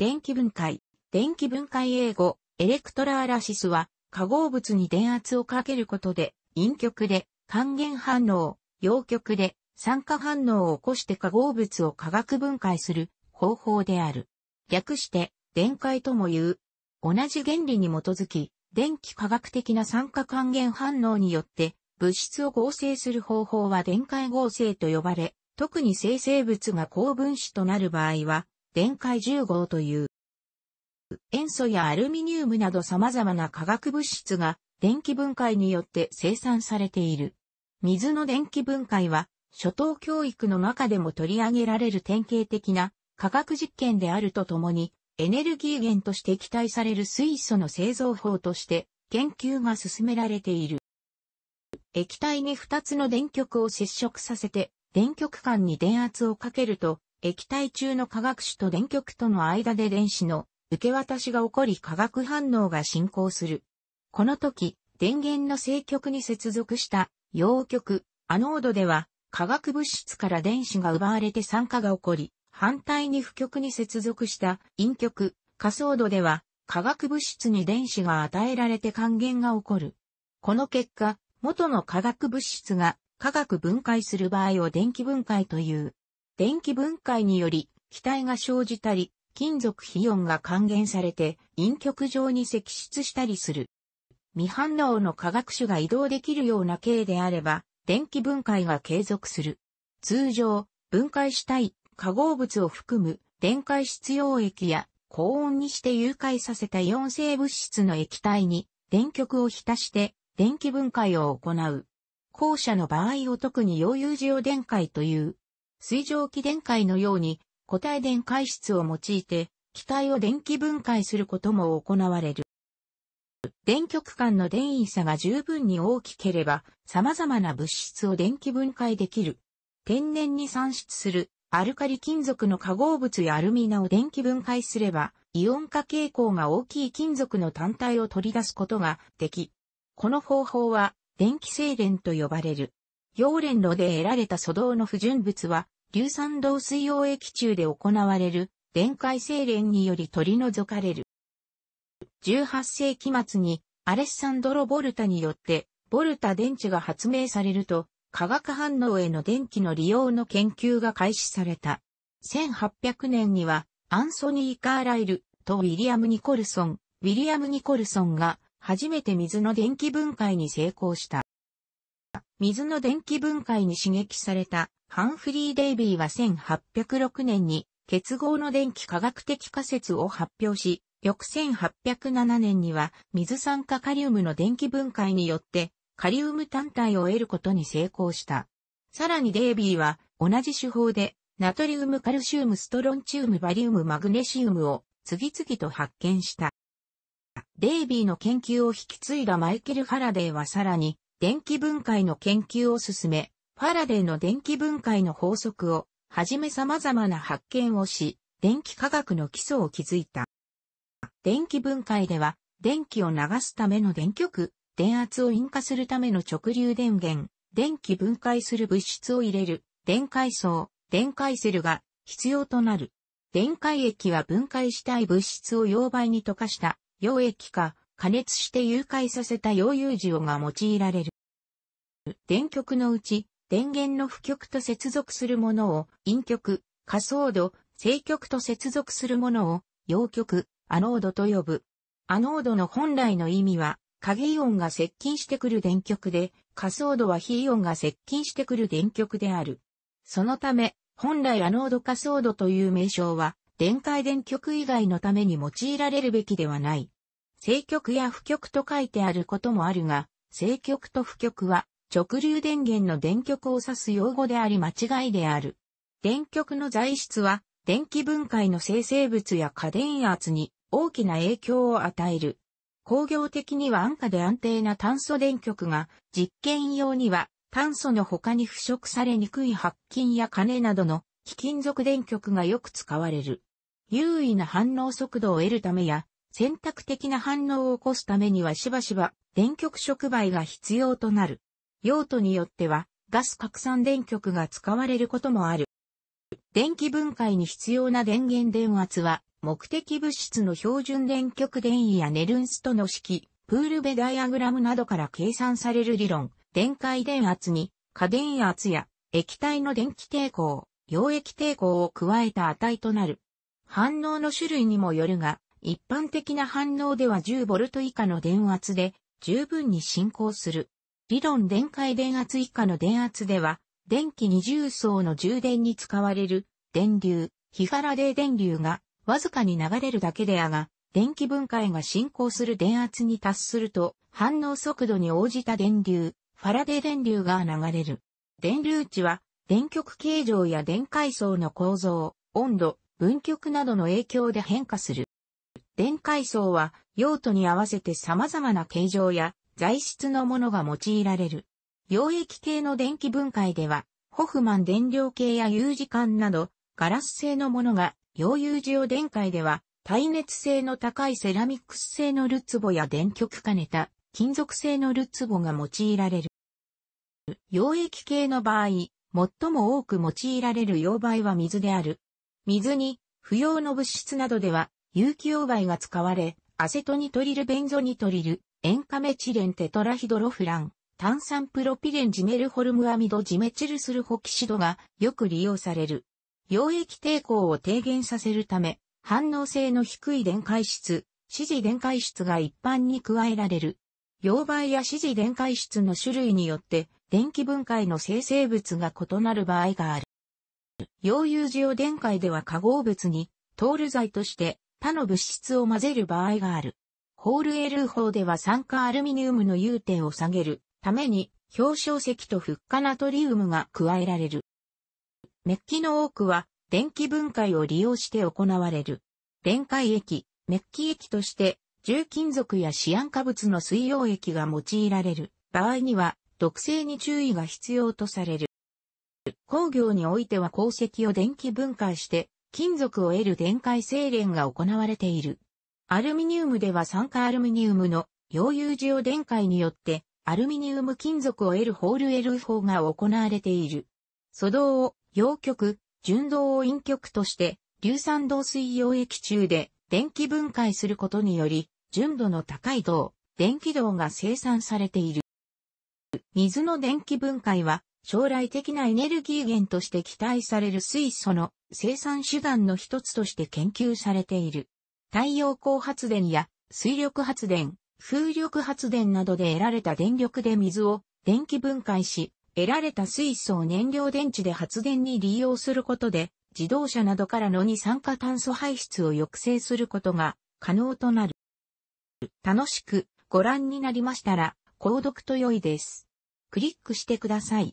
電気分解。電気分解英語、エレクトラーラシスは、化合物に電圧をかけることで、陰極で還元反応、陽極で酸化反応を起こして化合物を化学分解する方法である。略して、電解とも言う。同じ原理に基づき、電気化学的な酸化還元反応によって、物質を合成する方法は電解合成と呼ばれ、特に生成物が高分子となる場合は、電解10号という。塩素やアルミニウムなど様々な化学物質が電気分解によって生産されている。水の電気分解は、初等教育の中でも取り上げられる典型的な化学実験であるとともに、エネルギー源として期待される水素の製造法として研究が進められている。液体に2つの電極を接触させて、電極間に電圧をかけると、液体中の化学種と電極との間で電子の受け渡しが起こり化学反応が進行する。この時、電源の正極に接続した陽極、アノードでは化学物質から電子が奪われて酸化が起こり、反対に負極に接続した陰極、仮想度では化学物質に電子が与えられて還元が起こる。この結果、元の化学物質が化学分解する場合を電気分解という。電気分解により、気体が生じたり、金属比音が還元されて、陰極上に析出したりする。未反応の化学種が移動できるような形であれば、電気分解が継続する。通常、分解したい化合物を含む電解質溶液や高温にして融解させたイオン性物質の液体に電極を浸して電気分解を行う。後者の場合を特に溶融塩電解という水蒸気電解のように固体電解質を用いて気体を電気分解することも行われる。電極間の電位差が十分に大きければ様々な物質を電気分解できる。天然に産出するアルカリ金属の化合物やアルミナを電気分解すればイオン化傾向が大きい金属の単体を取り出すことができ、この方法は電気精錬と呼ばれる。溶連炉で得られた粗銅の不純物は、硫酸銅水溶液中で行われる、電解精錬により取り除かれる。18世紀末に、アレッサンドロ・ボルタによって、ボルタ電池が発明されると、化学反応への電気の利用の研究が開始された。1800年には、アンソニー・カーライルとウィリアム・ニコルソン、ウィリアム・ニコルソンが初めて水の電気分解に成功した。水の電気分解に刺激されたハンフリー・デイビーは1806年に結合の電気科学的仮説を発表し、翌1807年には水酸化カリウムの電気分解によってカリウム単体を得ることに成功した。さらにデイビーは同じ手法でナトリウムカルシウムストロンチウムバリウムマグネシウムを次々と発見した。デイビーの研究を引き継いだマイケル・ファラデーはさらに電気分解の研究を進め、ファラデーの電気分解の法則を、はじめ様々な発見をし、電気科学の基礎を築いた。電気分解では、電気を流すための電極、電圧を引火するための直流電源、電気分解する物質を入れる、電解層、電解セルが必要となる。電解液は分解したい物質を溶媒に溶かした溶液か加熱して融解させた溶融をが用いられる。電極のうち、電源の負極と接続するものを、陰極、仮想度、正極と接続するものを、陽極、アノードと呼ぶ。アノードの本来の意味は、影イオンが接近してくる電極で、仮想度は非イオンが接近してくる電極である。そのため、本来アノード仮想度という名称は、電解電極以外のために用いられるべきではない。正極や負極と書いてあることもあるが、正極と負極は直流電源の電極を指す用語であり間違いである。電極の材質は、電気分解の生成物や過電圧に大きな影響を与える。工業的には安価で安定な炭素電極が、実験用には炭素の他に腐食されにくい白金や金などの貴金属電極がよく使われる。優位な反応速度を得るためや、選択的な反応を起こすためにはしばしば電極触媒が必要となる。用途によっては、ガス拡散電極が使われることもある。電気分解に必要な電源電圧は、目的物質の標準電極電位やネルンストの式、プールベダイアグラムなどから計算される理論、電解電圧に、過電圧や液体の電気抵抗、溶液抵抗を加えた値となる。反応の種類にもよるが、一般的な反応では 10V 以下の電圧で十分に進行する。理論電解電圧以下の電圧では、電気二重層の充電に使われる電流、ヒファラデー電流がわずかに流れるだけであが、電気分解が進行する電圧に達すると、反応速度に応じた電流、ファラデー電流が流れる。電流値は、電極形状や電解層の構造、温度、分極などの影響で変化する。電解層は用途に合わせて様々な形状や材質のものが用いられる。溶液系の電気分解では、ホフマン電量計や U 時間など、ガラス製のものが、溶融時を電解では、耐熱性の高いセラミックス製のルツボや電極化ネタ、金属製のルツボが用いられる。溶液系の場合、最も多く用いられる溶媒は水である。水に、不要の物質などでは、有機溶媒が使われ、アセトニトリルベンゾニトリル、塩化メチレンテトラヒドロフラン、炭酸プロピレンジメルホルムアミドジメチルスルホキシドがよく利用される。溶液抵抗を低減させるため、反応性の低い電解質、指示電解質が一般に加えられる。溶媒や指示電解質の種類によって、電気分解の生成物が異なる場合がある。溶融を電解では化合物に、トール剤として他の物質を混ぜる場合がある。ホールエルー法では酸化アルミニウムの融点を下げるために表彰石とフッ化ナトリウムが加えられる。メッキの多くは電気分解を利用して行われる。電解液、メッキ液として重金属やシアン化物の水溶液が用いられる場合には毒性に注意が必要とされる。工業においては鉱石を電気分解して金属を得る電解精錬が行われている。アルミニウムでは酸化アルミニウムの溶融オ電解によってアルミニウム金属を得るホールエル法が行われている。素動を陽極、純動を陰極として硫酸銅水溶液中で電気分解することにより純度の高い銅、電気銅が生産されている。水の電気分解は将来的なエネルギー源として期待される水素の生産手段の一つとして研究されている。太陽光発電や水力発電、風力発電などで得られた電力で水を電気分解し、得られた水素を燃料電池で発電に利用することで、自動車などからの二酸化炭素排出を抑制することが可能となる。楽しくご覧になりましたら、購読と良いです。クリックしてください。